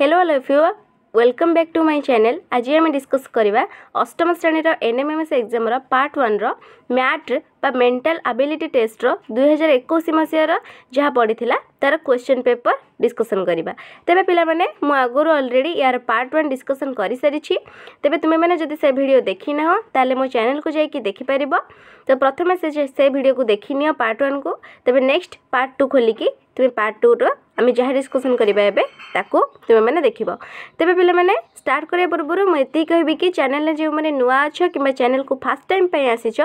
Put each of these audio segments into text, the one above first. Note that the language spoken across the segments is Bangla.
ହ୍ୟାଲୋ ହ୍ୟାଲୋ ଫିଓ welcome back to my channel ଆଜି ଆମେ ଡିସ୍କସ୍ କରିବା ଅଷ୍ଟମ ଶ୍ରେଣୀର ଏନ୍ଏମ୍ଏମ୍ଏସ୍ ଏକ୍ଜାମ୍ର ପାର୍ଟ ୱାନ୍ର ମ୍ୟାଟ୍ ବା ମେଣ୍ଟାଲ୍ ଆବିଲିଟି ଟେଷ୍ଟର ଦୁଇହଜାର ଏକୋଇଶ ମସିହାର ଯାହା ପଡ଼ିଥିଲା तार क्वेश्चन पेपर डिस्कसन करवा तेज पे मुगर अलरेडी यार पार्ट व्वान डिस्कसन कर सारी तेज तुम्हें जब से भिड देखी ना तो मो चेल को जाकि देखिपर तो प्रथम से, से भिड को देखी पार्ट व्वान को तेज नेक्स्ट पार्ट टू खोलिकी तुम्हें पार्ट टू रमें जहाँ डिस्कसन करवा तुम्हें देख तेज पे स्टार्ट करने पूर्व मुझे कह चेल जो मैंने नुआ अच कि चेल को फास्ट टाइम पर आसीच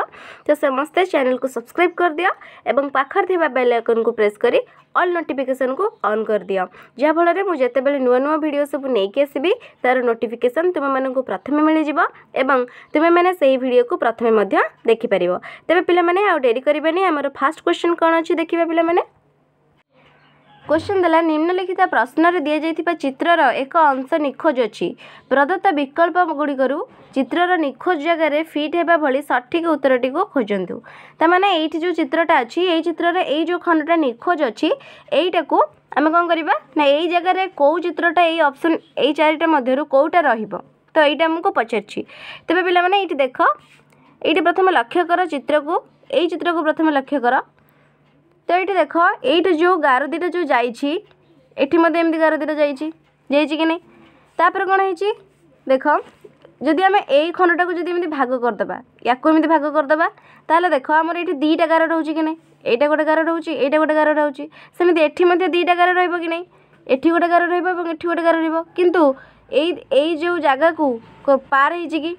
तो समस्ते चेल को सब्सक्राइब कर दिव्य पाखर थे बेल आइकन को प्रेस कर ऑल नोटिफिकेसन को ऑन कर दियो जहाँफल मुझे जिते बड़े नुआ नुआ भिड सब नहीं आसवि तार नोटिफिकेसन तुम्हें प्रथम मिल जा तुम्हें से ही भिड को प्रथम देखिपर तेरे पे आउ डेरी करें फास्ट क्वेश्चन कौन अच्छी देखिए पे କୋଶ୍ଚିନ୍ ଦେଲା ନିମ୍ନଲିଖିତ ପ୍ରଶ୍ନରେ ଦିଆଯାଇଥିବା ଚିତ୍ରର ଏକ ଅଂଶ ନିଖୋଜ ଅଛି ପ୍ରଦତ୍ତ ବିକଳ୍ପ ଗୁଡ଼ିକରୁ ଚିତ୍ରର ନିଖୋଜ ଜାଗାରେ ଫିଟ୍ ହେବା ଭଳି ସଠିକ୍ ଉତ୍ତରଟିକୁ ଖୋଜନ୍ତୁ ତାମାନେ ଏଇଠି ଯେଉଁ ଚିତ୍ରଟା ଅଛି ଏଇ ଚିତ୍ରରେ ଏଇ ଯେଉଁ ଖଣ୍ଡଟା ନିଖୋଜ ଅଛି ଏଇଟାକୁ ଆମେ କ'ଣ କରିବା ନା ଏଇ ଜାଗାରେ କେଉଁ ଚିତ୍ରଟା ଏଇ ଅପସନ୍ ଏଇ ଚାରିଟା ମଧ୍ୟରୁ କେଉଁଟା ରହିବ ତ ଏଇଟା ଆମକୁ ପଚାରିଛି ତେବେ ପିଲାମାନେ ଏଇଠି ଦେଖ ଏଇଠି ପ୍ରଥମେ ଲକ୍ଷ୍ୟ କର ଚିତ୍ରକୁ ଏଇ ଚିତ୍ରକୁ ପ୍ରଥମେ ଲକ୍ଷ୍ୟ କର তো ଏଇଠି ଦେଖ ଏଇଠି ଯେଉଁ ଗାର ଦୁଇଟା ଯେଉଁ ଯାଇଛି ଏଠି ମଧ୍ୟ ଏମିତି ଗାର ଦୁଇଟା ଯାଇଛି ଯାଇଛି କି ନାହିଁ ତାପରେ କ'ଣ ହେଇଛି ଦେଖ ଯଦି ଆମେ ଏଇ ଖଣ୍ଡଟାକୁ ଯଦି ଏମିତି ଭାଗ କରିଦେବା ୟାକୁ ଏମିତି ଭାଗ କରିଦେବା ତାହେଲେ ଦେଖ ଆମର ଏଇଠି ଦୁଇଟା ଗାର ରହୁଛି କି ନାହିଁ ଏଇଟା ଗୋଟେ ଗାର ରହୁଛି ଏଇଟା ଗୋଟେ ଗାର ରହୁଛି ସେମିତି ଏଠି ମଧ୍ୟ ଦୁଇଟା ଗାର ରହିବ କି ନାହିଁ ଏଠି ଗୋଟେ ଗାର ରହିବ ଏବଂ ଏଠି ଗୋଟେ ଗାର ରହିବ କିନ୍ତୁ ଏଇ ଏଇ ଯେଉଁ ଜାଗାକୁ ପାର ହେଇଛି କି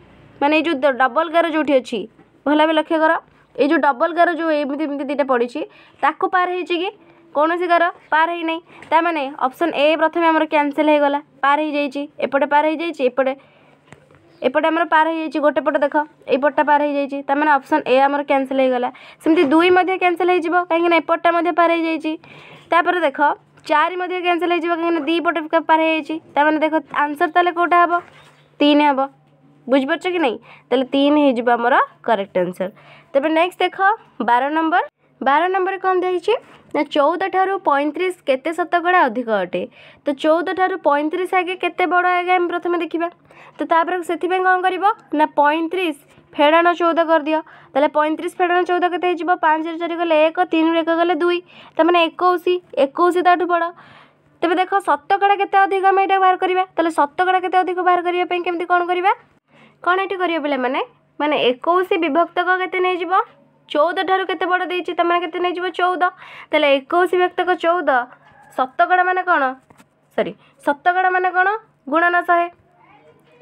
ମାନେ ଏଇ ଯେଉଁ ଡବଲ୍ ଗାର ଯେଉଁଠି ଅଛି ଭଲ ଭାବେ ଲକ୍ଷ୍ୟ କର ଏଇ ଯେଉଁ ଡବଲ୍ ଗାର ଯେଉଁ ଏମିତି ଏମିତି ଦୁଇଟା ପଡ଼ିଛି ତାକୁ ପାର ହେଇଛି କି କୌଣସି ଗାର ପାର ହେଇନାହିଁ ତା'ମାନେ ଅପସନ୍ ଏ ପ୍ରଥମେ ଆମର କ୍ୟାନସଲ୍ ହେଇଗଲା ପାର ହେଇଯାଇଛି ଏପଟେ ପାର ହେଇଯାଇଛି ଏପଟେ ଏପଟେ ଆମର ପାର ହେଇଯାଇଛି ଗୋଟେ ପଟ ଦେଖ ଏଇ ପଟଟା ପାର ହେଇଯାଇଛି ତା'ମାନେ ଅପସନ୍ ଏ ଆମର କ୍ୟାନସଲ୍ ହେଇଗଲା ସେମିତି ଦୁଇ ମଧ୍ୟ କ୍ୟାନସଲ୍ ହେଇଯିବ କାହିଁକିନା ଏପଟଟା ମଧ୍ୟ ପାର ହେଇଯାଇଛି ତାପରେ ଦେଖ ଚାରି ମଧ୍ୟ କ୍ୟାନସଲ୍ ହେଇଯିବ କାହିଁକିନା ଦୁଇ ପଟ ପାର ହେଇଯାଇଛି ତା'ମାନେ ଦେଖ ଆନ୍ସର୍ ତାହେଲେ କେଉଁଟା ହେବ ତିନି ହେବ বুঝিপারছ কি নাই তাহলে তিন হয়ে যাব আমার করেক্ট আনসর তবে নেক্সট দেখ বার নম্বর বার নম্বর কম দেখছি না চৌদ ঠার পঁয়ত্রিশ কেতে শতকড়া অধিক অটে তো চৌদ ঠার পঁয়ত্রিশ আগে কেতে বড় আগে আমি প্রথমে দেখিবা তো তাপরে সেপাই কম করব না পঁয়ত্রিশ ফেড়াণ চৌদ করদিও তাহলে পঁয়ত্রিশ ফেড়াণ চৌদ কেতে হয়ে যাব পাঁচরে চারি গেলে এক তিন এক গেলে দুই তার মানে একুশ একুশ তাঠু বড় তবে দেখ শতকড়া কেতে অধিক আমি এটা বাহার করা তাহলে শতকড়া কেতে অধিক বাহার করা কেমি কম করা କ'ଣ ଏଠି କରିବ ପିଲାମାନେ ମାନେ ଏକୋଇଶ ବିଭକ୍ତକ କେତେ ନେଇଯିବ ଚଉଦ ଠାରୁ କେତେ ବଡ଼ ଦେଇଛି ତୁମେ କେତେ ନେଇଯିବ ଚଉଦ ତାହେଲେ ଏକୋଇଶ ବିଭକ୍ତକ ଚଉଦ ଶତକଡ଼ା ମାନେ କ'ଣ ସରି ଶତକଡ଼ା ମାନେ କ'ଣ ଗୁଣନ ଶହେ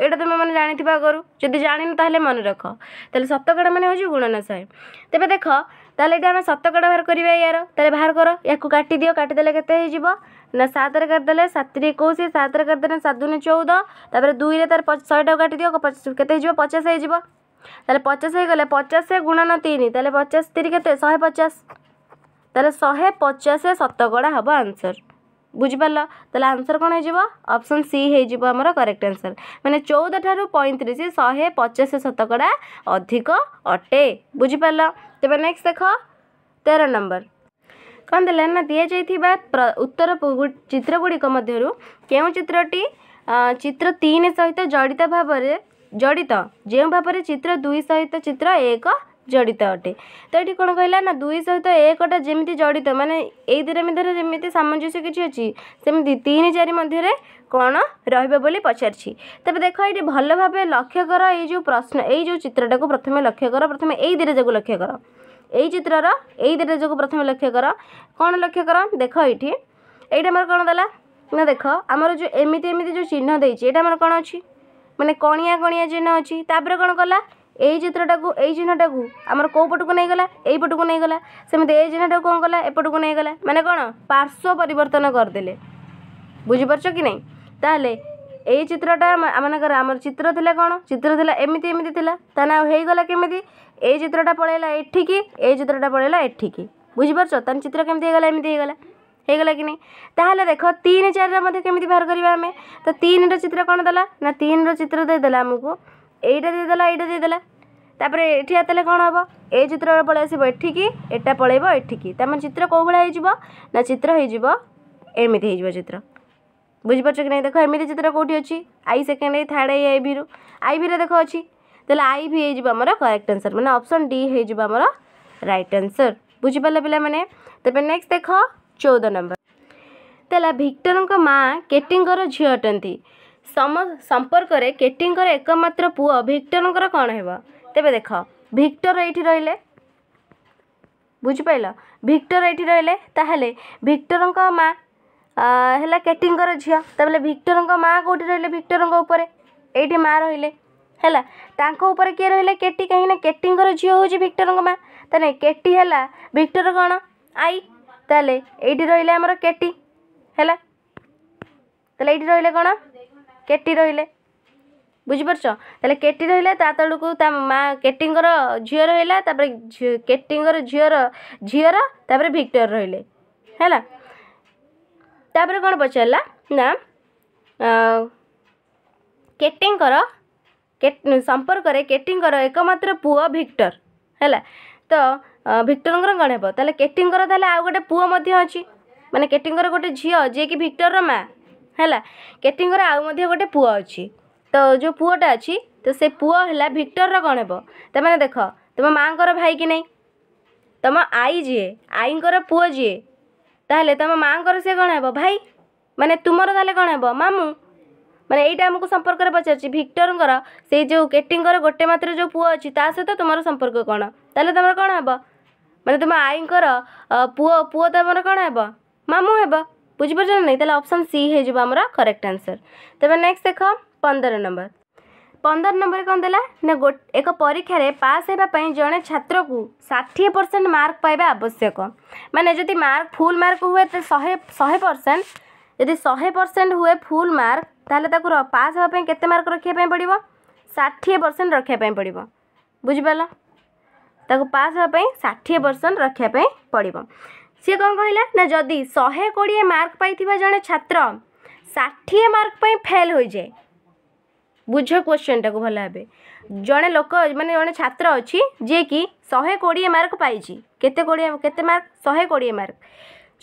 ଏଇଟା ତୁମେମାନେ ଜାଣିଥିବା ଆଗରୁ ଯଦି ଜାଣିନ ତାହେଲେ ମନେ ରଖ ତାହେଲେ ଶତକଡ଼ା ମାନେ ହେଉଛି ଗୁଣନ ଶହେ ତେବେ ଦେଖ ତାହେଲେ ଏଠି ଆମେ ଶତକଡ଼ା ବାହାର କରିବା ୟାର ତାହେଲେ ବାହାର କର ୟାକୁ କାଟିଦିଅ କାଟିଦେଲେ କେତେ ହେଇଯିବ ना सात करदे सतर एक सात करदे सात दून चौदह तापर दुई तार शहेटा काट दिव के पचास हो पचास हो गले पचास गुणन तीन तेल पचास तीन के शहे पचास तेल शहे पचास शतकड़ा हम आंसर बुझिपार तेल आंसर कौन होपसन सी होमर करेक्ट आंसर मैंने चौदह ठार् पैंतीस शहे पचास शतकड़ा अधिक अटे बुझिपार तेरे नेक्स्ट देख तेरह नंबर କ'ଣ ଦେଲା ନା ଦିଆଯାଇଥିବା ଉତ୍ତର ଚିତ୍ର ଗୁଡ଼ିକ ମଧ୍ୟରୁ କେଉଁ ଚିତ୍ରଟି ଚିତ୍ର ତିନି ସହିତ ଜଡ଼ିତ ଭାବରେ ଜଡ଼ିତ ଯେଉଁ ଭାବରେ ଚିତ୍ର ଦୁଇ ସହିତ ଚିତ୍ର ଏକ ଜଡ଼ିତ ଅଟେ ତ ଏଠି କ'ଣ କହିଲା ନା ଦୁଇ ସହିତ ଏକଟା ଯେମିତି ଜଡ଼ିତ ମାନେ ଏଇ ଦୁଇଟା ମଧ୍ୟରେ ଯେମିତି ସାମଞ୍ଜସ୍ୟ କିଛି ଅଛି ସେମିତି ତିନି ଚାରି ମଧ୍ୟରେ କ'ଣ ରହିବ ବୋଲି ପଚାରିଛି ତେବେ ଦେଖ ଏଠି ଭଲ ଭାବେ ଲକ୍ଷ୍ୟ କର ଏଇ ଯେଉଁ ପ୍ରଶ୍ନ ଏଇ ଯେଉଁ ଚିତ୍ରଟାକୁ ପ୍ରଥମେ ଲକ୍ଷ୍ୟ କର ପ୍ରଥମେ ଏଇ ଦୁଇଟା ଯାକୁ ଲକ୍ଷ୍ୟ କର এই চিত্রর এই দুইটাকে প্রথমে লক্ষ্য কর কোণ লক্ষ্য কর দেখ এটি এইটা আমার কোণ দেলা না দেখ আমার যে এমিতি এমিতি যে চিহ্ন দিয়েছি এটা আমার কোণ অছি মানে কণিয়া কণিয়া চিহ্ন অছি তাপরে কোণ কলা এই চিত্রটাকু এই চিহ্নটাকু আমার কেউ পটকু গলা এই পটকু গলা সেমিতি এই চিহ্নটাকু কোণ কলা এপটকু গলা মানে কোণ পার্শ্ব পরিবর্তন করেদেলে বুঝিপারছ কি নাই তাহলে এই চিত্রটা মনে কর আমার চিত্র লা কোণ চিত্র লা এমিতি এমিতি লা তা না হয়ে গলা কেমি এই চিত্রটা পড়াইলা এঠিকি এই চিত্রটা পড়াইলা এঠিকি বুঝিপারছ তাহলে চিত্র কেমি হয়ে গেল এমনি হয়ে গেল ହେଇଗଲା କି ନାହିଁ ତାହେଲେ ଦେଖ ତିନି ଚାରିର ମଧ୍ୟ କେମିତି ବାହାର କରିବା ଆମେ ତ ତିନିର ଚିତ୍ର କ'ଣ ଦେଲା ନା ତିନିର ଚିତ୍ର ଦେଇଦେଲା ଆମକୁ ଏଇଟା ଦେଇଦେଲା ଏଇଟା ଦେଇଦେଲା ତାପରେ ଏଠି ଆସିଲେ କ'ଣ ହେବ ଏ ଚିତ୍ର ପଳେଇ ଆସିବ ଏଠିକି ଏଟା ପଳେଇବ ଏଠିକି ତାମ ଚିତ୍ର କେଉଁ ଭଳିଆ ହେଇଯିବ ନା ଚିତ୍ର ହେଇଯିବ ଏମିତି ହେଇଯିବ ଚିତ୍ର ବୁଝିପାରୁଛ କି ନାହିଁ ଦେଖ ଏମିତି ଚିତ୍ର କେଉଁଠି ଅଛି ଆଇ ସେକେଣ୍ଡ ଆଇ ଥାର୍ଡ଼ ଆଇ ଆଇ ଭିରୁ ଆଇ ଭିରେ ଦେଖ ଅଛି तेल आई भी हो करेक्ट आंसर मैंने अप्सन डी होमर रईट आनसर बुझिपाल पे मैंने तेज नेक्स्ट देख चौदह नंबर तेल भिक्टर माँ केटिंग झी अटंती सम संपर्क में केटिंग एकम्र पु भिक्टर कौन है तेरे देख भिक्टर ये रे बुझिपाल भिक्टर ये रेल भिक्टर माँ है केटिंग झील भिक्टर माँ कौटी रे रेक्टर उपरे ये माँ रे ହେଲା ତାଙ୍କ ଉପରେ କିଏ ରହିଲା କେଟି କାହିଁକିନା କେଟିଙ୍କର ଝିଅ ହେଉଛି ଭିକ୍ଟରଙ୍କ ମା ତାହେଲେ କେଟି ହେଲା ଭିକ୍ଟର କ'ଣ ଆଇ ତାହେଲେ ଏଇଠି ରହିଲେ ଆମର କେଟି ହେଲା ତାହେଲେ ଏଇଠି ରହିଲେ କ'ଣ କେଟି ରହିଲେ ବୁଝିପାରୁଛ ତାହେଲେ କେଟି ରହିଲେ ତା ତଳକୁ ତା ମା କେଟିଙ୍କର ଝିଅ ରହିଲା ତାପରେ କେଟିଙ୍କର ଝିଅର ଝିଅର ତାପରେ ଭିକ୍ଟର ରହିଲେ ହେଲା ତାପରେ କ'ଣ ପଚାରିଲା ନା କେଟିଙ୍କର ସମ୍ପର୍କରେ କେଟିଙ୍କର ଏକମାତ୍ର ପୁଅ ଭିକ୍ଟର ହେଲା ତ ଭିକ୍ଟରଙ୍କର କ'ଣ ହେବ ତାହେଲେ କେଟିଙ୍କର ତାହେଲେ ଆଉ ଗୋଟେ ପୁଅ ମଧ୍ୟ ଅଛି ମାନେ କେଟିଙ୍କର ଗୋଟେ ଝିଅ ଯିଏକି ଭିକ୍ଟରର ମାଆ ହେଲା କେଟିଙ୍କର ଆଉ ମଧ୍ୟ ଗୋଟେ ପୁଅ ଅଛି ତ ଯେଉଁ ପୁଅଟା ଅଛି ତ ସେ ପୁଅ ହେଲା ଭିକ୍ଟରର କ'ଣ ହେବ ତାମାନେ ଦେଖ ତୁମ ମାଆଙ୍କର ଭାଇ କି ନାହିଁ ତୁମ ଆଈ ଯିଏ ଆଈଙ୍କର ପୁଅ ଯିଏ ତାହେଲେ ତୁମ ମାଆଙ୍କର ସେ କ'ଣ ହେବ ଭାଇ ମାନେ ତୁମର ତାହେଲେ କ'ଣ ହେବ ମାମୁଁ मैंने यहीटा आमको संपर्क में पचार भिक्टर से जो केटिंग गोटे मात्र जो पुह अच्छी सहित तुम संपर्क कौन तेल तुम कौन है मैंने तुम आई पु पु तुम कौन है मामू हे बुझीपर नहीं तो अप्सन सी हो करेक्ट आंसर तेरे नेक्स्ट देख पंदर नंबर पंदर नंबर कौन देला ना गो एक परीक्षा में पास होगापी जड़े छात्र को षाठी परसेंट मार्क पाइबा आवश्यक मैंने जो मार्क फुल मार्क हुए तो शहे शहे परसेंट जदि शहे परसेंट हुए फुल मार्क ତାହେଲେ ତାକୁ ପାସ୍ ହେବା ପାଇଁ କେତେ ମାର୍କ ରଖିବା ପାଇଁ ପଡ଼ିବ ଷାଠିଏ ପରସେଣ୍ଟ ରଖିବା ପାଇଁ ପଡ଼ିବ ବୁଝିପାରିଲ ତାକୁ ପାସ୍ ହେବା ପାଇଁ ଷାଠିଏ ପରସେଣ୍ଟ ରଖିବା ପାଇଁ ପଡ଼ିବ ସିଏ କ'ଣ କହିଲା ନା ଯଦି ଶହେ କୋଡ଼ିଏ ମାର୍କ ପାଇଥିବା ଜଣେ ଛାତ୍ର ଷାଠିଏ ମାର୍କ ପାଇଁ ଫେଲ୍ ହୋଇଯାଏ ବୁଝ କ୍ୱେଶ୍ଚନ୍ଟାକୁ ଭଲ ଭାବେ ଜଣେ ଲୋକ ମାନେ ଜଣେ ଛାତ୍ର ଅଛି ଯିଏକି ଶହେ କୋଡ଼ିଏ ମାର୍କ ପାଇଛି କେତେ କୋଡ଼ିଏ କେତେ ମାର୍କ ଶହେ କୋଡ଼ିଏ ମାର୍କ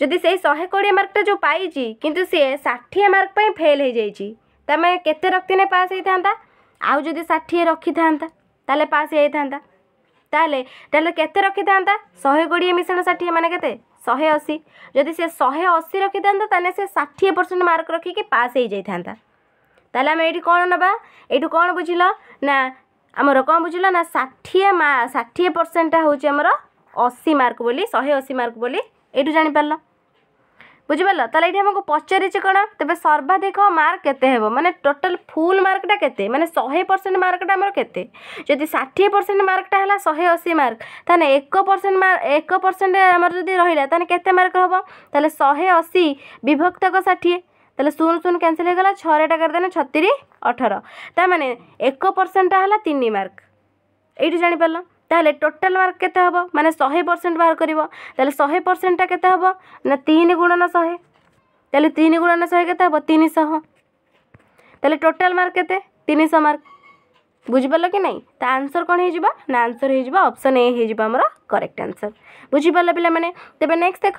ଯଦି ସେଇ ଶହେ କୋଡ଼ିଏ ମାର୍କଟା ଯେଉଁ ପାଇଛି କିନ୍ତୁ ସିଏ ଷାଠିଏ ମାର୍କ ପାଇଁ ଫେଲ୍ ହେଇଯାଇଛି ତୁମେ କେତେ ରଖିଥିଲେ ପାସ୍ ହେଇଥାନ୍ତା ଆଉ ଯଦି ଷାଠିଏ ରଖିଥାନ୍ତା ତାହେଲେ ପାସ୍ ହେଇଥାନ୍ତା ତାହେଲେ ତାହେଲେ କେତେ ରଖିଥାନ୍ତା ଶହେ କୋଡ଼ିଏ ମିଶାଣ ଷାଠିଏ ମାନେ କେତେ ଶହେ ଅଶୀ ଯଦି ସେ ଶହେ ଅଶୀ ରଖିଥାନ୍ତା ତାହେଲେ ସେ ଷାଠିଏ ପରସେଣ୍ଟ ମାର୍କ ରଖିକି ପାସ୍ ହେଇଯାଇଥାନ୍ତା ତାହେଲେ ଆମେ ଏଇଠି କ'ଣ ନେବା ଏଇଠୁ କ'ଣ ବୁଝିଲ ନା ଆମର କ'ଣ ବୁଝିଲ ନା ଷାଠିଏ ମା ଷାଠିଏ ପରସେଣ୍ଟଟା ହେଉଛି ଆମର ଅଶୀ ମାର୍କ ବୋଲି ଶହେ ଅଶୀ ମାର୍କ ବୋଲି ଏଇଠୁ ଜାଣିପାରିଲ বুঝিপার তাহলে এটি আমাকে পচারিছে কোণ তবে সর্বাধিক মার্ক কেতে হব মানে টোটাল ফুল মার্কটা কেতে মানে শহে পরসেন্ট মার্কটা আমার কেতে যদি ষাঠিয়ে পরসেন্ট মার্কটা হল শহে অশী মার্ক তাহলে এক পরসেন্ট মার্ক এক পরসেন্ট আমার যদি রহিলা তাহলে কেতে মার্ক হব তাহলে শহে অশী বিভক্তক ষাঠিয়ে তাহলে শূন্য শূন্য ক্যানসেল হয়ে গেল ছটা করেদেলে ছতিরি অঠর তার মানে এক পরসেন্টটা হল তিন মার্ক এইটু জাঁপারল তাহলে টোটাল মার্ক কেতে হব মানে শহে পরসেন্ট বাহার করব তাহলে শহে পরসেন্টটা কেতে হব না তিন গুণন শহে তাহলে তিন গুণন শহে কেতে হব তিনশহ তাহলে টোটাল মার্ক কেতে তিনশহ মার্ক বুঝিপার কি না তা আনসর কোণ হয়ে না আনসর হয়ে অপসন এ হয়ে আমার করেক্ট আনসর বুঝিপার পিলা মানে তবে নেক্সট দেখ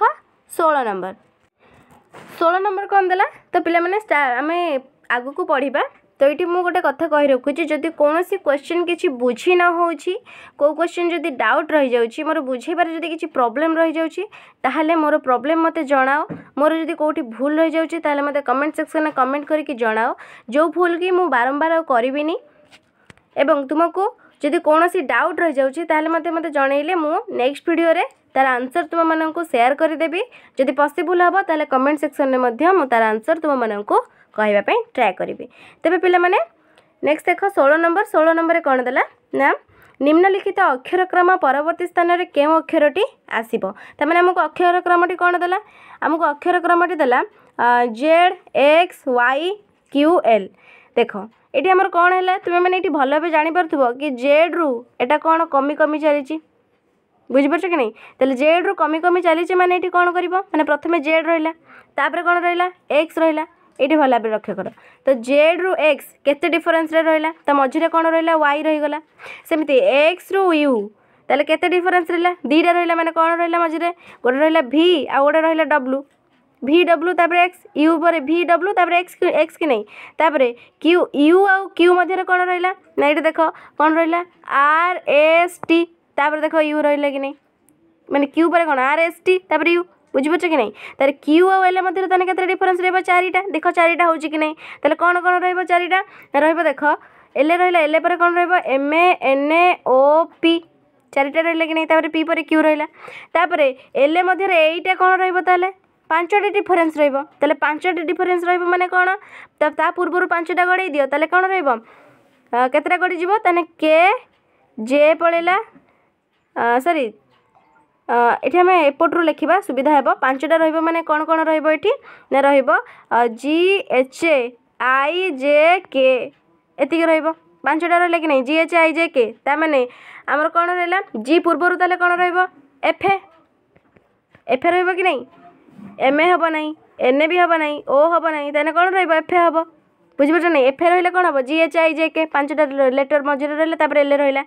ষোল নম্বর ষোল নম্বর কম দেলা তো পিলা মানে আমি আগুক পড়া তো ଏଇଠି ମୁଁ ଗୋଟେ କଥା କହି ରଖୁଛି ଯଦି କୌଣସି କ୍ୱେଶ୍ଚିନ୍ କିଛି ବୁଝି ନ ହେଉଛି କେଉଁ କ୍ୱେଶ୍ଚିନ୍ ଯଦି ଡାଉଟ୍ ରହିଯାଉଛି ମୋର ବୁଝେଇବାରେ ଯଦି କିଛି ପ୍ରୋବ୍ଲେମ୍ ରହିଯାଉଛି ତାହେଲେ ମୋର ପ୍ରୋବ୍ଲେମ୍ ମୋତେ ଜଣାଅ ମୋର ଯଦି କେଉଁଠି ଭୁଲ ରହିଯାଉଛି ତାହେଲେ ମୋତେ କମେଣ୍ଟ ସେକ୍ସନ୍ରେ କମେଣ୍ଟ କରିକି ଜଣାଅ ଯେଉଁ ଭୁଲ କି ମୁଁ ବାରମ୍ବାର ଆଉ କରିବିନି ଏବଂ ତୁମକୁ ଯଦି କୌଣସି ଡାଉଟ୍ ରହିଯାଉଛି ତାହେଲେ ମୋତେ ମୋତେ ଜଣାଇଲେ ମୁଁ ନେକ୍ସଟ ଭିଡ଼ିଓରେ ତାର ଆନ୍ସର୍ ତୁମମାନଙ୍କୁ ସେୟାର କରିଦେବି ଯଦି ପସିବୁଲ୍ ହେବ ତାହେଲେ କମେଣ୍ଟ ସେକ୍ସନରେ ମଧ୍ୟ ମୁଁ ତାର ଆନ୍ସର୍ ତୁମମାନଙ୍କୁ କହିବା ପାଇଁ ଟ୍ରାଏ କରିବି ତେବେ ପିଲାମାନେ ନେକ୍ସଟ ଦେଖ ଷୋହଳ ନମ୍ବର ଷୋହଳ ନମ୍ବରରେ କ'ଣ ଦେଲା ନା ନିମ୍ନଲିଖିତ ଅକ୍ଷରକ୍ରମ ପରବର୍ତ୍ତୀ ସ୍ଥାନରେ କେଉଁ ଅକ୍ଷରଟି ଆସିବ ତାମାନେ ଆମକୁ ଅକ୍ଷରକ୍ରମଟି କ'ଣ ଦେଲା ଆମକୁ ଅକ୍ଷରକ୍ରମଟି ଦେଲା Z X Y Q L দেখ এটি আমার କ'ଣ ହେଲା ତୁମେମାନେ ଏଠି ଭଲ ଭାବେ ଜାଣିପାରୁଥିବ କି ଜେଡ଼୍ରୁ ଏଇଟା କ'ଣ କମି କମି ଚାଲିଛି ବୁଝିପାରୁଛ କି ନାହିଁ ତାହେଲେ ଜେଡ଼୍ରୁ କମି କମି ଚାଲିଛି ମାନେ ଏଠି କ'ଣ କରିବ ମାନେ ପ୍ରଥମେ ଜେଡ଼୍ ରହିଲା ତାପରେ କ'ଣ ରହିଲା ଏକ୍ସ ରହିଲା ଏଇଠି ଭଲ ଭାବରେ ଲକ୍ଷ୍ୟ କର ତ ଜେଡ଼୍ରୁ ଏକ୍ସ କେତେ ଡିଫରେନ୍ସରେ ରହିଲା ତା ମଝିରେ କ'ଣ ରହିଲା ୱାଇ ରହିଗଲା ସେମିତି ଏକ୍ସରୁ ୟୁ ତାହେଲେ କେତେ ଡିଫରେନ୍ସ ରହିଲା ଦୁଇଟା ରହିଲା ମାନେ କ'ଣ ରହିଲା ମଝିରେ ଗୋଟେ ରହିଲା ଭି ଆଉ ଗୋଟେ ରହିଲା ଡବ୍ଲୁ भि डब्ल्यू तप एक्स यु पर भि डब्ल्यू तप एक्स एक्स कि नहीं क्यू यू आउ क्यू मध्य कौन रहा ना ये देख कौन रहा आर एस टी ताप देख यु रहा कि नहीं मैंने क्यू पर कौन आर एस टी ताप यु बुझिपार्च कि नहीं क्यू आउ एल मध्य के डिफरेन्स रहा चारिटा देख चारिटा हो कि नहीं तेल कौन कौन रहा चारिटा रहा देख एल रहा एल पर कौन रहा एम एन ओ पी चारिटा रहा कि नहीं पी पर क्यू रहा एल मध्य एटा कौन रहा ପାଞ୍ଚଟି ଡିଫରେନ୍ସ ରହିବ ତାହେଲେ ପାଞ୍ଚଟି ଡିଫରେନ୍ସ ରହିବ ମାନେ କ'ଣ ତା ପୂର୍ବରୁ ପାଞ୍ଚଟା ଗଡ଼େଇ ଦିଅ ତାହେଲେ କ'ଣ ରହିବ କେତେଟା ଗଡ଼ିଯିବ ତାହେଲେ କେ ଜେ ପଳେଇଲା ସରି ଏଠି ଆମେ ଏପଟରୁ ଲେଖିବା ସୁବିଧା ହେବ ପାଞ୍ଚଟା ରହିବ ମାନେ କ'ଣ କ'ଣ ରହିବ ଏଠି ନା ରହିବ G H A I J K ଏତିକି ରହିବ ପାଞ୍ଚଟା ରହିଲା କି ନାହିଁ G H I J K ତା ମାନେ ଆମର କ'ଣ ରହିଲା ଜି ପୂର୍ବରୁ ତାହେଲେ କ'ଣ ରହିବ ଏଫ୍ ଏ ଏଫ୍ ଏ ରହିବ କି ନାହିଁ ଏମ୍ ଏ ହେବ ନାହିଁ ଏନ୍ ଏ ବି ହେବ ନାହିଁ ଓ ହେବ ନାହିଁ ତାହେଲେ କ'ଣ ରହିବ ଏଫ୍ ଏ ହେବ ବୁଝିପାରୁଛ ନାହିଁ ଏଫ୍ ଏ ରହିଲେ କ'ଣ ହେବ G H I J K ପାଞ୍ଚଟା ଲେଟର୍ ମଝିରେ ରହିଲେ ତା'ପରେ ଏଲ୍ ଏ ରହିଲା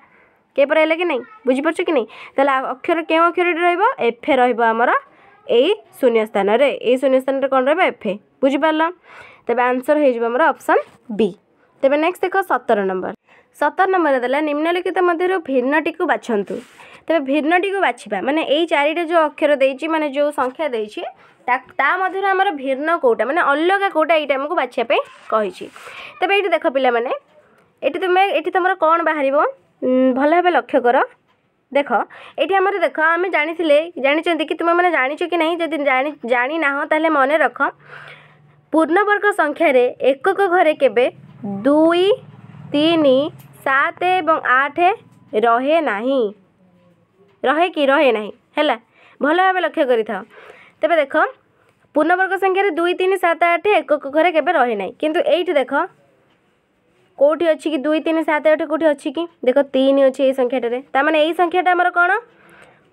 କେ ପରେ ହେଲେ କି ନାହିଁ ବୁଝିପାରୁଛୁ କି ନାହିଁ ତାହେଲେ ଅକ୍ଷର କେଉଁ ଅକ୍ଷରଟି ରହିବ ଏଫ୍ ଏ ରହିବ ଆମର ଏଇ ଶୂନ୍ୟ ସ୍ଥାନରେ ଏଇ ଶୂନ୍ୟ ସ୍ଥାନରେ କ'ଣ ରହିବ ଏଫ୍ ଏ ବୁଝିପାରିଲ ତେବେ ଆନ୍ସର୍ ହେଇଯିବ ଆମର ଅପସନ୍ ବି ତେବେ ନେକ୍ସଟ୍ ଦେଖ ସତର ନମ୍ବର ସତର ନମ୍ବର ଦେଲା ନିମ୍ନଲିଖିତ ମଧ୍ୟରୁ ଭିନ୍ନଟିକୁ ବାଛନ୍ତୁ ତେବେ ଭିନ୍ନଟିକୁ ବାଛିବା ମାନେ ଏଇ ଚାରିଟା ଯେଉଁ ଅକ୍ଷର ଦେଇଛି ମାନେ ଯେଉଁ ସଂଖ୍ୟା ଦେଇଛି ତା ମଧ୍ୟରୁ ଆମର ଭିନ୍ନ କେଉଁଟା ମାନେ ଅଲଗା କେଉଁଟା ଏଇଟା ଆମକୁ ବାଛିବା ପାଇଁ କହିଛି ତେବେ ଏଇଠି ଦେଖ ପିଲାମାନେ ଏଠି ତୁମେ ଏଠି ତୁମର କ'ଣ ବାହାରିବ ଭଲ ଭାବେ ଲକ୍ଷ୍ୟ କର ଦେଖ ଏଠି ଆମର ଦେଖ ଆମେ ଜାଣିଥିଲେ ଜାଣିଛନ୍ତି କି ତୁମେମାନେ ଜାଣିଛ କି ନାହିଁ ଯଦି ଜାଣି ଜାଣିନାହଁ ତାହେଲେ ମନେ ରଖ ପୂର୍ଣ୍ଣବର୍ଗ ସଂଖ୍ୟାରେ ଏକକ ଘରେ କେବେ ଦୁଇ ତିନି ସାତ ଏବଂ ଆଠ ରହେ ନାହିଁ रहे कि रहे ना है भल भाव लक्ष्य कर देख पूर्णवर्ग संख्यार दुई तीन सात आठ एकक घरे के रही ना कि देख कौटी अच्छी दुई तीन सात आठ कौटी अच्छी देख तीन अच्छे ये संख्याटे मैंने यही संख्याटा कौन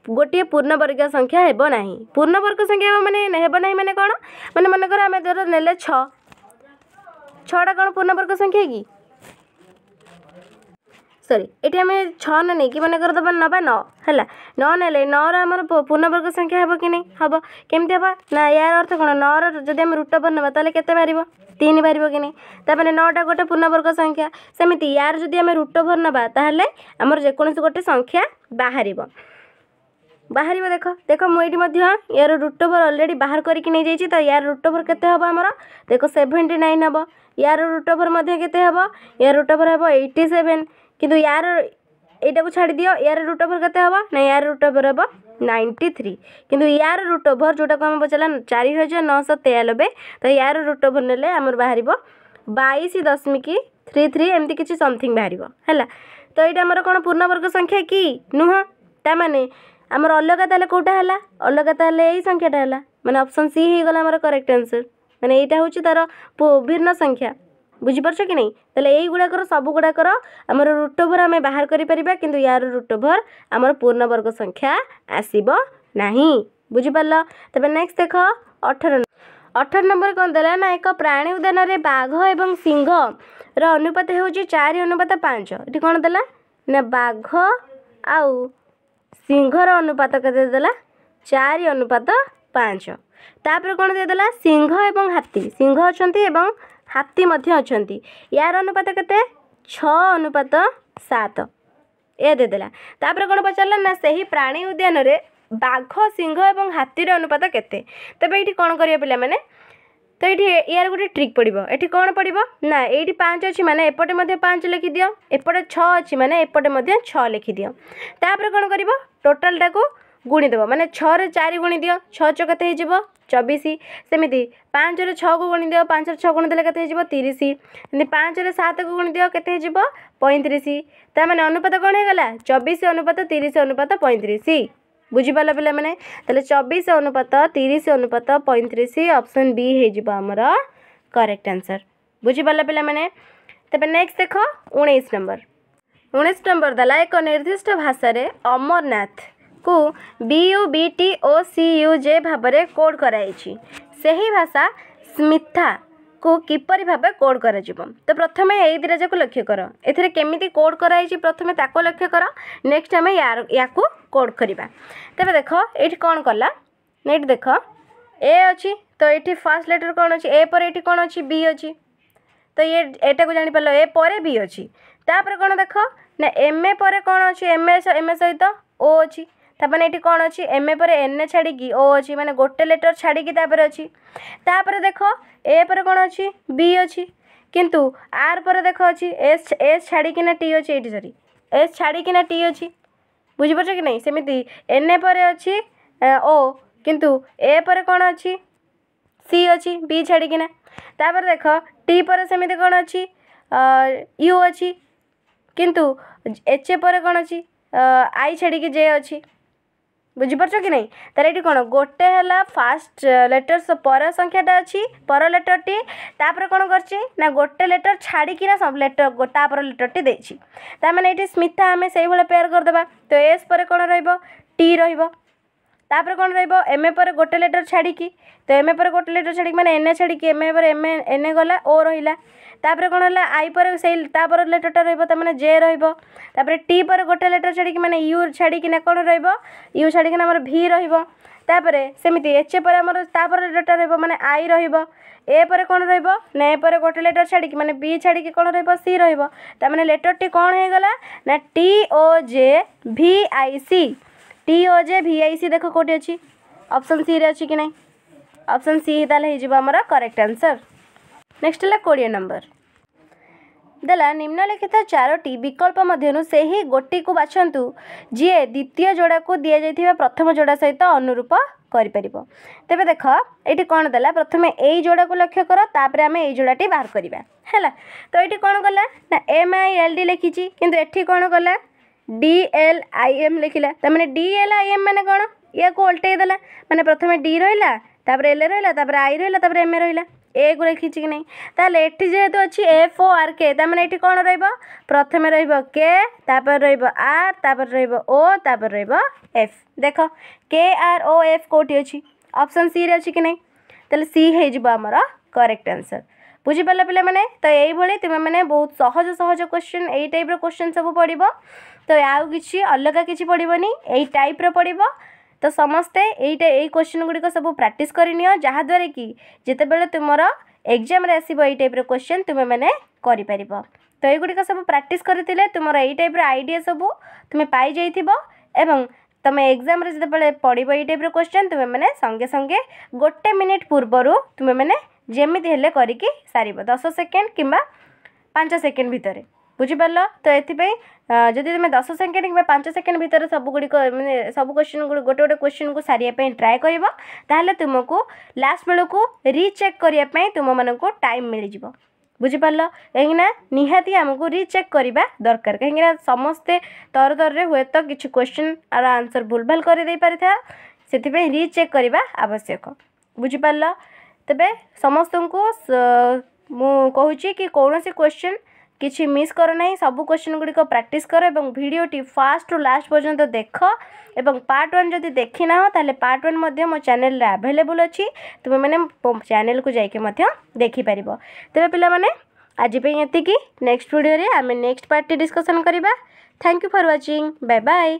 गोटे पूर्णवर्ग संख्या होबना पूर्णवर्ग संख्या मानने मैंने कौन मैंने मन कर आम धर छा कौन पूर्णवर्ग संख्या कि ସରି ଏଠି ଆମେ ଛଅ ନ ନେଇକି ମନେକର ଦେବା ନେବା ନଅ ହେଲା ନଅ ନେଲେ ନଅର ଆମର ପୂର୍ଣ୍ଣବର୍ଗ ସଂଖ୍ୟା ହେବ କି ନାହିଁ ହେବ କେମିତି ହେବ ନା ଏହାର ଅର୍ଥ କ'ଣ ନଅର ଯଦି ଆମେ ରୁଟ୍ ଓଭର୍ ନେବା ତାହେଲେ କେତେ ବାହାରିବ ତିନି ବାହାରିବ କି ନାହିଁ ତାମାନେ ନଅଟା ଗୋଟେ ପୂର୍ଣ୍ଣବର୍ଗ ସଂଖ୍ୟା ସେମିତି ୟାର ଯଦି ଆମେ ରୁଟ୍ ଓଭର୍ ନେବା ତାହେଲେ ଆମର ଯେକୌଣସି ଗୋଟେ ସଂଖ୍ୟା ବାହାରିବ বাহার দেখ দেখ মু এটি ইয়ার রুট ওভর অলরেডি বাহার করি নিয়ে তো ইয়ার রুট ওভর কেতে হব আমার দেখ সেভেন্টি নাইন হব ইয়ার রুট ওভর কেতে হব ইয়ার রুট ওভর হব এইটি সেভেন কিন্তু ইয়ার এইটাকে ছাড়ি দিও ইয়ার রুট ওভর কেতে হব না ইয়ার রুট ওভর হব নাইনটি থ্রি কিন্তু ইয়ার রুট ওভর যেটা আমি পচারা চারি হাজার নশো তেয়ানবে তো ইয়ার রুট ওভর নেলে আমার বাহার বাইশ দশমিক থ্রি থ্রি এমতি কিছু সমথিং বাহার হল তো এইটা আমার কোণ পূর্ণবর্গ সংখ্যা কি নুহ তা মানে ଆମର ଅଲଗା ତା'ହେଲେ କେଉଁଟା ହେଲା ଅଲଗା ତା'ହେଲେ ଏଇ ସଂଖ୍ୟାଟା ହେଲା ମାନେ ଅପସନ୍ ସି ହେଇଗଲା ଆମର କରେକ୍ଟ ଆନ୍ସର୍ ମାନେ ଏଇଟା ହେଉଛି ତା'ର ଭିନ୍ନ ସଂଖ୍ୟା ବୁଝିପାରୁଛ କି ନାହିଁ ତାହେଲେ ଏଇଗୁଡ଼ାକର ସବୁଗୁଡ଼ାକର ଆମର ରୁଟ୍ ଓଭର୍ ଆମେ ବାହାର କରିପାରିବା କିନ୍ତୁ ୟାର ରୁଟ୍ ଓଭର୍ ଆମର ପୂର୍ଣ୍ଣବର୍ଗ ସଂଖ୍ୟା ଆସିବ ନାହିଁ ବୁଝିପାରିଲ ତେବେ ନେକ୍ସଟ ଦେଖ ଅଠର ଅଠର ନମ୍ବର କ'ଣ ଦେଲା ନା ଏକ ପ୍ରାଣୀ ଉଦ୍ୟାନରେ ବାଘ ଏବଂ ସିଂହର ଅନୁପାତ ହେଉଛି ଚାରି ଅନୁପାତ ପାଞ୍ଚ ଏଠି କ'ଣ ଦେଲା ନା ବାଘ ଆଉ ସିଂହର ଅନୁପାତ କେତେ ଦେଇଦେଲା ଚାରି ଅନୁପାତ ପାଞ୍ଚ ତାପରେ କ'ଣ ଦେଇଦେଲା ସିଂହ ଏବଂ ହାତୀ ସିଂହ ଅଛନ୍ତି ଏବଂ ହାତୀ ମଧ୍ୟ ଅଛନ୍ତି ୟାର ଅନୁପାତ କେତେ ଛଅ ଅନୁପାତ ସାତ ଏ ଦେଇଦେଲା ତାପରେ କ'ଣ ପଚାରିଲା ନା ସେହି ପ୍ରାଣୀ ଉଦ୍ୟାନରେ ବାଘ ସିଂହ ଏବଂ ହାତୀର ଅନୁପାତ କେତେ ତେବେ ଏଇଠି କ'ଣ କରିବେ ପିଲାମାନେ তো ଏଇଠି ୟାର ଗୋଟେ ଟ୍ରିକ୍ ପଡ଼ିବ ଏଠି କ'ଣ ପଡ଼ିବ ନା ଏଇଠି ପାଞ୍ଚ ଅଛି ମାନେ ଏପଟେ ମଧ୍ୟ ପାଞ୍ଚ ଲେଖିଦିଅ ଏପଟେ ଛଅ ଅଛି ମାନେ ଏପଟେ ମଧ୍ୟ ଛଅ ଲେଖିଦିଅ ତାପରେ କ'ଣ କରିବ ଟୋଟାଲ୍ଟାକୁ ଗୁଣିଦେବ ମାନେ ଛଅରେ ଚାରି ଗୁଣିଦିଅ ଛଅ ଛଅ କେତେ ହେଇଯିବ ଚବିଶ ସେମିତି ପାଞ୍ଚରେ ଛଅକୁ ଗୁଣିଦିଅ ପାଞ୍ଚରେ ଛଅ ଗୁଣିଦେଲେ କେତେ ହେଇଯିବ ତିରିଶ ସେମିତି ପାଞ୍ଚରେ ସାତକୁ ଗୁଣିଦିଅ କେତେ ହେଇଯିବ ପଇଁତିରିଶ ତା ମାନେ ଅନୁପାତ କ'ଣ ହେଇଗଲା ଚବିଶ ଅନୁପାତ ତିରିଶ ଅନୁପାତ ପଇଁତିରିଶ बुझिपाल पे मैंने चबीस अनुपात तीस अनुपात पैंतीस अप्सन बी होमर करेक्ट आंसर बुझिपाल पे मैंने तेज नेक्स्ट देख उ नंबर उन्नीस नंबर दला एक निर्दिष्ट भाषा अमरनाथ को बीयू B T O C U J भाव कोड कराई से ही भाषा स्मिथा কু কিপর ভাবে কোড করা তো প্রথমে এই দুইটা যাক লক্ষ্য কর এর কেমিটি কোড করা হয়েছে প্রথমে তাকে লক্ষ্য কর নেক্সট আমি ইয়াকু কোড করা তবে দেখ এটি কণ কলা এটি দেখ এ অছি তো এটি ফার্স্ট লেটর কোণ অছি এ পরে এটি কোণ অছি বি অছি তো ইয়ে এটাকে জাঁপার এ পরে বি অছি তাপরে কোণ দেখ না এম এ পরে কোণ অছি এম এ এম এ সহিত ও অছি ତାମାନେ ଏଠି କ'ଣ ଅଛି ଏମ୍ ଏ ପରେ ଏନ୍ ଏ ଛାଡ଼ିକି ଓ ଅଛି ମାନେ ଗୋଟେ ଲେଟର୍ ଛାଡ଼ିକି ତା'ପରେ ଅଛି ତା'ପରେ ଦେଖ ଏ ପରେ କ'ଣ ଅଛି ବି ଅଛି କିନ୍ତୁ ଆର୍ ପରେ ଦେଖ ଅଛି ଏସ୍ ଏସ୍ ଛାଡ଼ିକିନା ଟି ଅଛି ଏଇଠି ସରି ଏସ୍ ଛାଡ଼ିକିନା ଟି ଅଛି ବୁଝିପାରୁଛ କି ନାହିଁ ସେମିତି ଏନ୍ ଏ ପରେ ଅଛି ଓ କିନ୍ତୁ ଏ ପରେ କ'ଣ ଅଛି ସି ଅଛି ବି ଛାଡ଼ିକିନା ତା'ପରେ ଦେଖ ଟି ପରେ ସେମିତି କ'ଣ ଅଛି ୟୁ ଅଛି କିନ୍ତୁ ଏଚ୍ ଏ ପରେ କ'ଣ ଅଛି ଆଇ ଛାଡ଼ିକି ଜେ ଅଛି বুঝিপারছ কি নাই তাহলে এটি কোণ গোটে হল ফার্স্ট লেটর পর সংখ্যাটা অছি পর লেটরটি তাপরে কোণ করছি না গোটে লেটর ছাড়িকি না লেটর তাপর লেটরটি দিয়েছি তার মানে এটি স্মিতা আমি সেইভাবে পেয়ার করেদেবা তো এস পরে কোণ রহব টি রহব তাপরে কোণ রহব এম এ পরে গোটে লেটর ছাড়িকি তো এম এ পরে গোটে লেটর ছাড়িকি মানে এন এ ছাড়িকি এম এ পরে এম এ এন এ গলা ও রহিলা ତାପରେ କ'ଣ ହେଲା ଆଇ ପରେ ସେଇ ତାପରେ ଲେଟର୍ଟା ରହିବ ତା'ମାନେ ଜେ ରହିବ ତାପରେ ଟି ପରେ ଗୋଟେ ଲେଟର୍ ଛାଡ଼ିକି ମାନେ ୟୁ ଛାଡ଼ିକିନା କ'ଣ ରହିବ ୟୁ ଛାଡ଼ିକିନା ଆମର ଭି ରହିବ ତାପରେ ସେମିତି ଏଚ୍ ଏ ପରେ ଆମର ତାପରେ ଲେଟର୍ ରହିବ ମାନେ ଆଇ ରହିବ ଏ ପରେ କ'ଣ ରହିବ ନା ଏ ପରେ ଗୋଟେ ଲେଟର୍ ଛାଡ଼ିକି ମାନେ ବି ଛାଡ଼ିକି କ'ଣ ରହିବ ସି ରହିବ ତା'ମାନେ ଲେଟର୍ଟି କ'ଣ ହେଇଗଲା ନା T O J V I C T O J V I C ଦେଖ କେଉଁଠି ଅଛି ଅପସନ୍ ସିରେ ଅଛି କି ନାହିଁ ଅପସନ୍ ସି ତାହେଲେ ହେଇଯିବ ଆମର କରେକ୍ଟ ଆନ୍ସର୍ ନେକ୍ସଟ ହେଲା କୋଡ଼ିଏ ନମ୍ବର ଦେଲା ନିମ୍ନଲିଖିତ ଚାରୋଟି ବିକଳ୍ପ ମଧ୍ୟରୁ ସେହି ଗୋଟିକୁ ବାଛନ୍ତୁ ଯିଏ ଦ୍ୱିତୀୟ ଯୋଡ଼ାକୁ ଦିଆଯାଇଥିବା ପ୍ରଥମ ଯୋଡ଼ା ସହିତ ଅନୁରୂପ କରିପାରିବ ତେବେ ଦେଖ ଏଇଠି କ'ଣ ଦେଲା ପ୍ରଥମେ ଏଇ ଯୋଡ଼ାକୁ ଲକ୍ଷ୍ୟ କର ତାପରେ ଆମେ ଏଇ ଯୋଡ଼ାଟି ବାହାର କରିବା ହେଲା ତ ଏଇଠି କ'ଣ କଲା ନା ଏମ୍ ଆଇ ଏଲ୍ ଡି ଲେଖିଛି କିନ୍ତୁ ଏଠି କ'ଣ କଲା ଡି ଏଲ୍ ଆଇ ଏମ୍ ଲେଖିଲା ତାମାନେ ଡି ଏଲ୍ ଆଇ ଏମ୍ ମାନେ କ'ଣ ୟାକୁ ଓଲଟେଇ ଦେଲା ମାନେ ପ୍ରଥମେ ଡି ରହିଲା ତାପରେ ଏଲ୍ ରହିଲା ତାପରେ ଆଇ ରହିଲା ତାପରେ ଏମ୍ ରହିଲା ए को रखी कि नहीं जेहतु अच्छी एफ ओ आर के मैंने ये कौन रथमे रे रर तापर रो तापर रफ देख के आर ओ एफ कौटी अच्छी अप्सन सी रे अच्छी कि नहीं सी होमर करेक्ट आंसर बुझिपाल पे मैंने तो यही तुम्हें बहुत सहज सहज क्वेश्चन यही टाइप्र क्वेश्चन सब पढ़ तो आउ कि अलग किसी पढ़वनी टाइप्र पढ़ ତ ସମସ୍ତେ ଏଇଟା ଏଇ କୋଶ୍ଚିନ୍ ଗୁଡ଼ିକ ସବୁ ପ୍ରାକ୍ଟିସ୍ କରିନିଅ ଯାହାଦ୍ୱାରା କି ଯେତେବେଳେ ତୁମର ଏକ୍ଜାମ୍ରେ ଆସିବ ଏଇ ଟାଇପ୍ର କୋଶ୍ଚିନ୍ ତୁମେମାନେ କରିପାରିବ ତ ଏଇଗୁଡ଼ିକ ସବୁ ପ୍ରାକ୍ଟିସ୍ କରିଥିଲେ ତୁମର ଏଇ ଟାଇପ୍ର ଆଇଡ଼ିଆ ସବୁ ତୁମେ ପାଇଯାଇଥିବ ଏବଂ ତୁମେ ଏକ୍ଜାମ୍ରେ ଯେତେବେଳେ ପଡ଼ିବ ଏଇ ଟାଇପ୍ର କୋଶ୍ଚିନ୍ ତୁମେମାନେ ସଙ୍ଗେ ସଙ୍ଗେ ଗୋଟେ ମିନିଟ୍ ପୂର୍ବରୁ ତୁମେମାନେ ଯେମିତି ହେଲେ କରିକି ସାରିବ ଦଶ ସେକେଣ୍ଡ କିମ୍ବା ପାଞ୍ଚ ସେକେଣ୍ଡ ଭିତରେ बुझिपार तो ये जदि तुम दस सेकेंड कि पांच सेकेंड भितर गुड़ी मैंने सब क्वेश्चन गोटे गोटे क्वेश्चन को सारे ट्राए कर तुमको लास्ट बेलू रिचेक् करने तुम मन को टाइम मिल जाव बुझिपार कहीं निहाती आमको रिचेक करवा दरकार कहीं समस्ते तर तर हुए तो किसी क्वेश्चन आर आंसर भूलभाल कर रिचेक करवा आवश्यक बुझिपार तेब समस्त को कौन सी क्वेश्चन किसी मिस कर ना सब क्वेश्चन गुड़िक प्राक्ट कर और भिडटी फास्ट रू लास्ट पर्यटन देख ए पार्ट व्वान जब देखी ना तो पार्ट व्वान मो चेल आभेलेबुल अच्छी तुम्हें मैंने चेल को जैक देखिपर तेरे पाने आजपाई ये नेक्स्ट भिडियो आम नेक्ट पार्टी डिस्कसन करवा thank you for watching bye bye